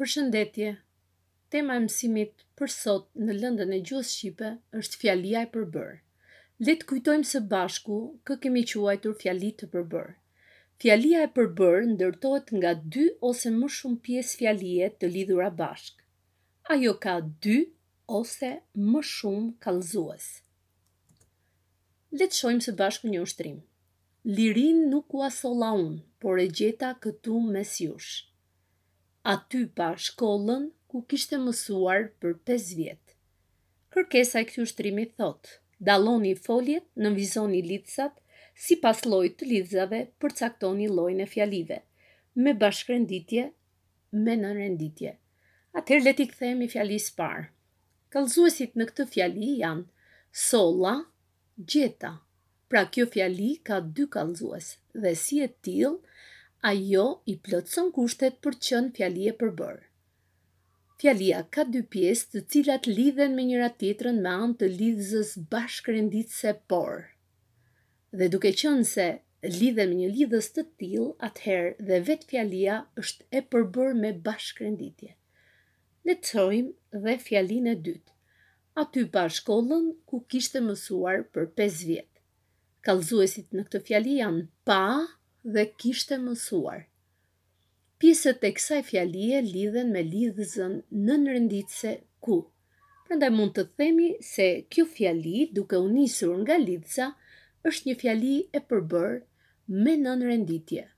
Përshëndetje. Tema e mësimit për sot në lëndën e gjuhës shqipe është fjalia e përbër. Le të kujtojmë së bashku kë kemi quajtur fjali të përbër. Fjalia e përbër ndërtohet nga dy ose më shumë pjesë fjalie të lidhura bashkë. Ajo ka dy ose më shumë kalzues. Le të shojmë së bashku një ushtrim. Lirin nuk u asola unë, por e gjeta këtu mes jushë aty pa shkollën ku kishte mësuar për 5 vjetë. Kërkesa e këtë ushtrimi thotë, daloni foljet, në vizoni litsat si pas loj të për përcaktoni lojnë e fjalive, me bashkërenditje, me nërenditje. Atër le t'i këthejmë i fjali së parë. Kalzuesit në këtë fjali janë sola, gjeta. Pra kjo fjali ka dy kalzues dhe si e tilë, ajo i plotëson kushtet për qënë fjali e përbërë. Fjalia ka dy pjesë të cilat lidhen me njëra tjetrën me anë të lidhës bashkërenditse por. Dhe duke qënë se lidhen me një lidhës të tilë, atëherë dhe vetë fjalia është e përbërë me bashkërenditje. Le tëjmë dhe fjalin e dytë. Aty pa shkollën ku kishte mësuar për 5 vjetë. Kalzuesit në këtë fjali janë pa, dhe kishte mësuar. Pjesët e kësaj fjalie lidhen me lidhëzën në nërënditëse ku. Përndaj mund të themi se kjo fjali duke unisur nga lidhëza është një fjali e përbër me në nërënditje.